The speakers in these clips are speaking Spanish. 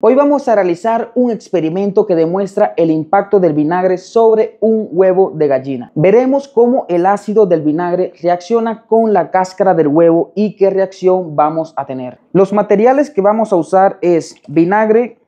Hoy vamos a realizar un experimento que demuestra el impacto del vinagre sobre un huevo de gallina. Veremos cómo el ácido del vinagre reacciona con la cáscara del huevo y qué reacción vamos a tener. Los materiales que vamos a usar es vinagre,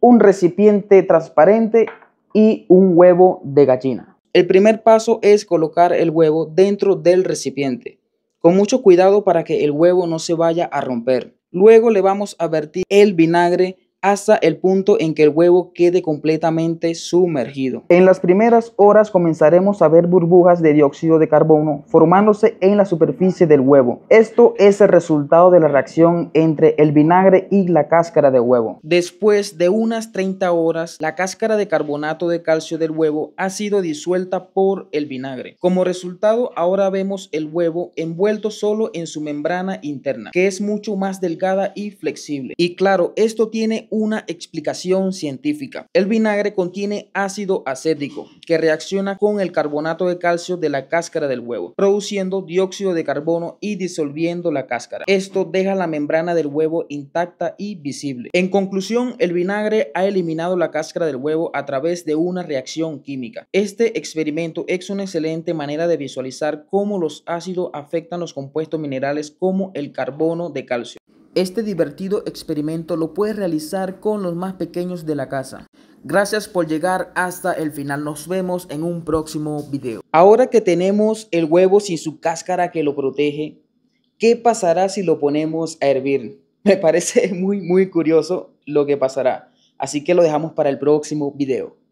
un recipiente transparente y un huevo de gallina. El primer paso es colocar el huevo dentro del recipiente, con mucho cuidado para que el huevo no se vaya a romper. Luego le vamos a vertir el vinagre hasta el punto en que el huevo quede completamente sumergido. En las primeras horas comenzaremos a ver burbujas de dióxido de carbono formándose en la superficie del huevo. Esto es el resultado de la reacción entre el vinagre y la cáscara de huevo. Después de unas 30 horas, la cáscara de carbonato de calcio del huevo ha sido disuelta por el vinagre. Como resultado, ahora vemos el huevo envuelto solo en su membrana interna, que es mucho más delgada y flexible. Y claro, esto tiene una explicación científica. El vinagre contiene ácido acético que reacciona con el carbonato de calcio de la cáscara del huevo, produciendo dióxido de carbono y disolviendo la cáscara. Esto deja la membrana del huevo intacta y visible. En conclusión, el vinagre ha eliminado la cáscara del huevo a través de una reacción química. Este experimento es una excelente manera de visualizar cómo los ácidos afectan los compuestos minerales como el carbono de calcio. Este divertido experimento lo puedes realizar con los más pequeños de la casa. Gracias por llegar hasta el final. Nos vemos en un próximo video. Ahora que tenemos el huevo sin su cáscara que lo protege, ¿qué pasará si lo ponemos a hervir? Me parece muy, muy curioso lo que pasará. Así que lo dejamos para el próximo video.